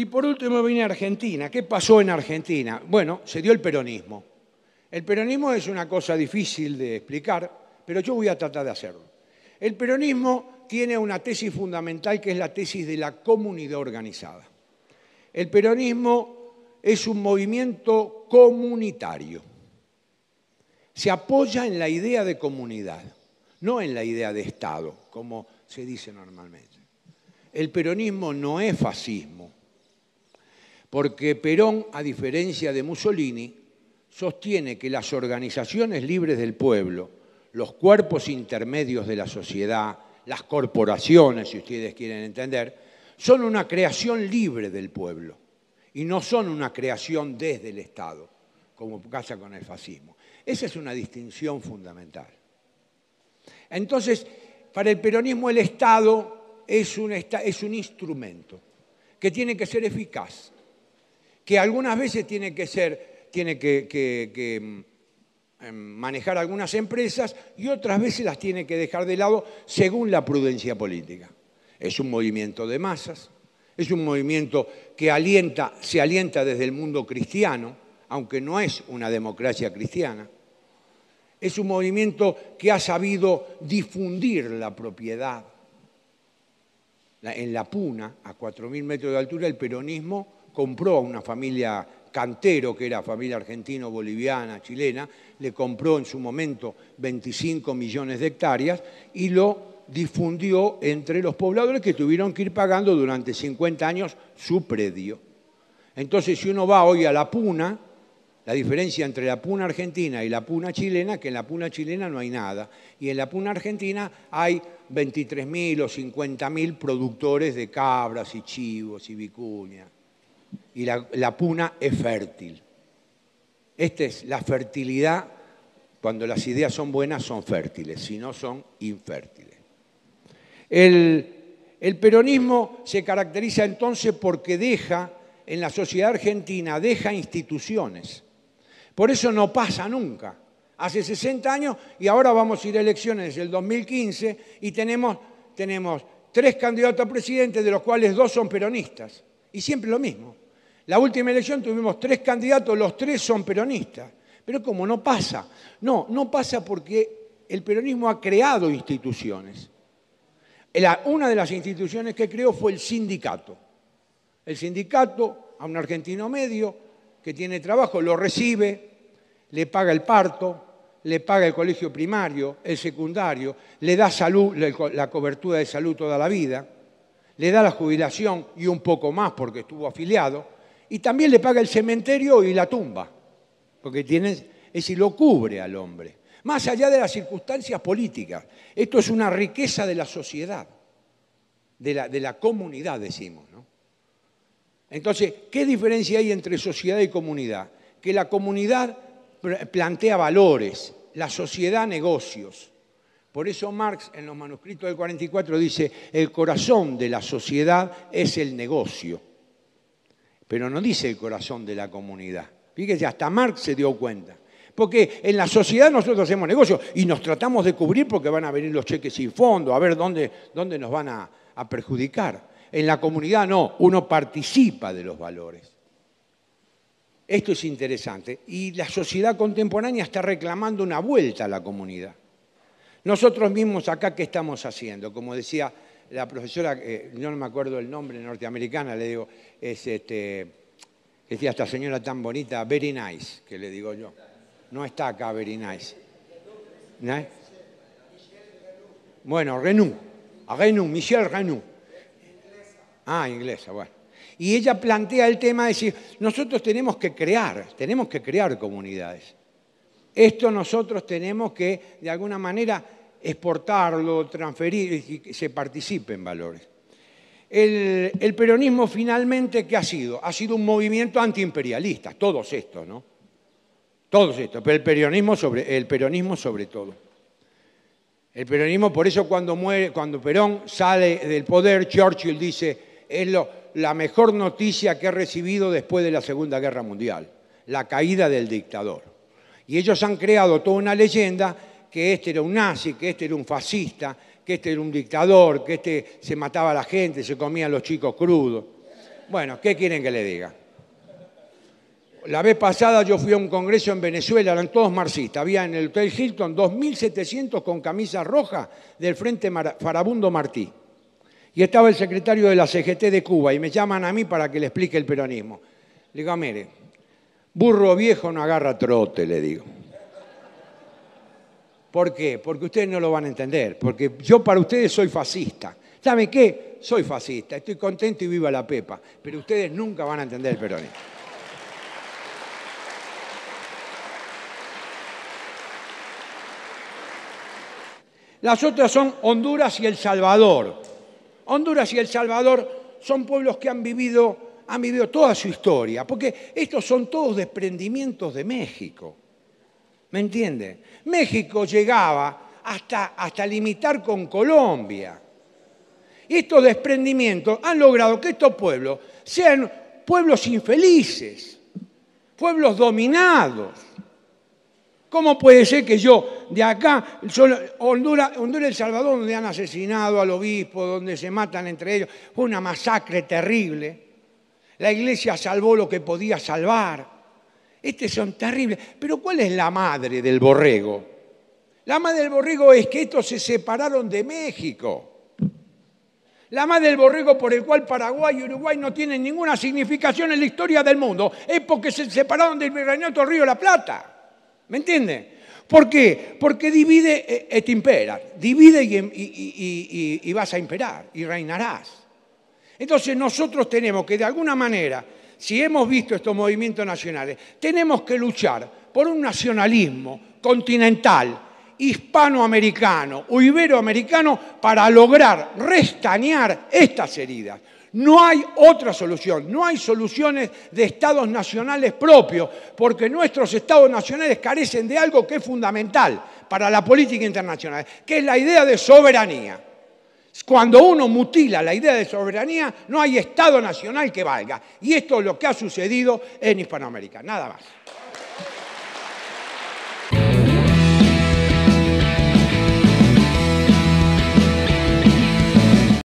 Y por último viene Argentina. ¿Qué pasó en Argentina? Bueno, se dio el peronismo. El peronismo es una cosa difícil de explicar, pero yo voy a tratar de hacerlo. El peronismo tiene una tesis fundamental que es la tesis de la comunidad organizada. El peronismo es un movimiento comunitario. Se apoya en la idea de comunidad, no en la idea de Estado, como se dice normalmente. El peronismo no es fascismo porque Perón, a diferencia de Mussolini, sostiene que las organizaciones libres del pueblo, los cuerpos intermedios de la sociedad, las corporaciones, si ustedes quieren entender, son una creación libre del pueblo y no son una creación desde el Estado, como pasa con el fascismo. Esa es una distinción fundamental. Entonces, para el peronismo el Estado es un, es un instrumento que tiene que ser eficaz, que algunas veces tiene que ser, tiene que, mm, em, manejar algunas empresas y otras veces las tiene que dejar de lado según la prudencia política. Es un movimiento de masas, es un movimiento que se alienta desde el mundo cristiano, aunque no es una democracia cristiana. Es un movimiento que ha sabido difundir la propiedad. En la puna, a 4.000 metros de altura, el peronismo compró a una familia Cantero, que era familia argentino, boliviana, chilena, le compró en su momento 25 millones de hectáreas y lo difundió entre los pobladores que tuvieron que ir pagando durante 50 años su predio. Entonces, si uno va hoy a la puna, la diferencia entre la puna argentina y la puna chilena, que en la puna chilena no hay nada, y en la puna argentina hay 23.000 o 50.000 productores de cabras y chivos y vicuñas y la, puna es fértil. Esta es la fertilidad, cuando las ideas son buenas son fértiles, si no son infértiles. El, peronismo se caracteriza entonces porque deja, en la sociedad argentina, deja instituciones. Por eso no pasa nunca. Hace 60 años y ahora vamos a ir a elecciones el 2015 y tenemos, tenemos tres candidatos a presidente, de los cuales dos son peronistas. Y siempre lo mismo. La última elección tuvimos tres candidatos, los tres son peronistas. Pero como no pasa, no, no pasa porque el peronismo ha creado instituciones. Una de las instituciones que creó fue el sindicato. El sindicato a un argentino medio que tiene trabajo lo recibe, le paga el parto, le paga el colegio primario, el secundario, le da salud, la cobertura de salud toda la vida le da la jubilación y un poco más porque estuvo afiliado, y también le paga el cementerio y la tumba, porque tiene, es si lo cubre al hombre, más allá de las circunstancias políticas. Esto es una riqueza de la sociedad, de la, comunidad, decimos. ¿no? Entonces, ¿qué diferencia hay entre sociedad y comunidad? Que la comunidad plantea valores, la sociedad negocios. Por eso Marx en los manuscritos del 44 dice, el corazón de la sociedad es el negocio, pero no dice el corazón de la comunidad. Fíjese, hasta Marx se dio cuenta. Porque en la sociedad nosotros hacemos negocio y nos tratamos de cubrir porque van a venir los cheques sin fondo, a ver dónde, nos van a perjudicar. En la comunidad no, uno participa de los valores. Esto es interesante. Y la sociedad contemporánea está reclamando una vuelta a la comunidad. Nosotros mismos acá, ¿qué estamos haciendo? Como decía la profesora, eh, no me acuerdo el nombre, norteamericana, le digo, es este, decía esta señora tan bonita, very nice, que le digo yo. No está acá very nice. ¿No? ¿Eh? Bueno, Renu, a Renu. Michelle Renu, Ah, inglesa, bueno. Y ella plantea el tema de decir, nosotros tenemos que crear, tenemos que crear comunidades. Esto nosotros tenemos que, de alguna manera, exportarlo, transferir y que se participe en valores. El, peronismo finalmente, ¿qué ha sido? Ha sido un movimiento antiimperialista, todos estos, ¿no? Todos esto, pero el peronismo sobre, todo. El peronismo, por eso cuando, muere, cuando Perón sale del poder, Churchill dice, es la mejor noticia que ha recibido después de la Segunda Guerra Mundial, la caída del dictador. Y ellos han creado toda una leyenda que este era un nazi, que este era un fascista, que este era un dictador, que este se mataba a la gente, se comía a los chicos crudos. Bueno, ¿qué quieren que le diga? La vez pasada yo fui a un congreso en Venezuela, eran todos marxistas. Había en el Hotel Hilton 2.700 con camisas rojas del Frente Farabundo Martí. Y estaba el secretario de la CGT de Cuba y me llaman a mí para que le explique el peronismo. Le digo, ah, mire, Burro viejo no agarra trote, le digo. ¿Por qué? Porque ustedes no lo van a entender. Porque yo para ustedes soy fascista. ¿Saben qué? Soy fascista. Estoy contento y viva la pepa. Pero ustedes nunca van a entender el peronismo. Las otras son Honduras y El Salvador. Honduras y El Salvador son pueblos que han vivido han vivido toda su historia, porque estos son todos desprendimientos de México. ¿Me entiende México llegaba hasta, hasta limitar con Colombia. Y estos desprendimientos han logrado que estos pueblos sean pueblos infelices, pueblos dominados. ¿Cómo puede ser que yo de acá, Honduras, Honduras El Salvador, donde han asesinado al obispo, donde se matan entre ellos, fue una masacre terrible? La iglesia salvó lo que podía salvar. Estos son terribles. Pero ¿cuál es la madre del borrego? La madre del borrego es que estos se separaron de México. La madre del borrego por el cual Paraguay y Uruguay no tienen ninguna significación en la historia del mundo es porque se separaron del virreinato del Río la Plata. ¿Me entienden? ¿Por qué? Porque divide eh, eh, te impera. Divide y vas a imperar y reinarás. Entonces nosotros tenemos que de alguna manera, si hemos visto estos movimientos nacionales, tenemos que luchar por un nacionalismo continental, hispanoamericano o iberoamericano para lograr restañar estas heridas. No hay otra solución, no hay soluciones de estados nacionales propios, porque nuestros estados nacionales carecen de algo que es fundamental para la política internacional, que es la idea de soberanía. Cuando uno mutila la idea de soberanía, no hay Estado nacional que valga. Y esto es lo que ha sucedido en Hispanoamérica. Nada más.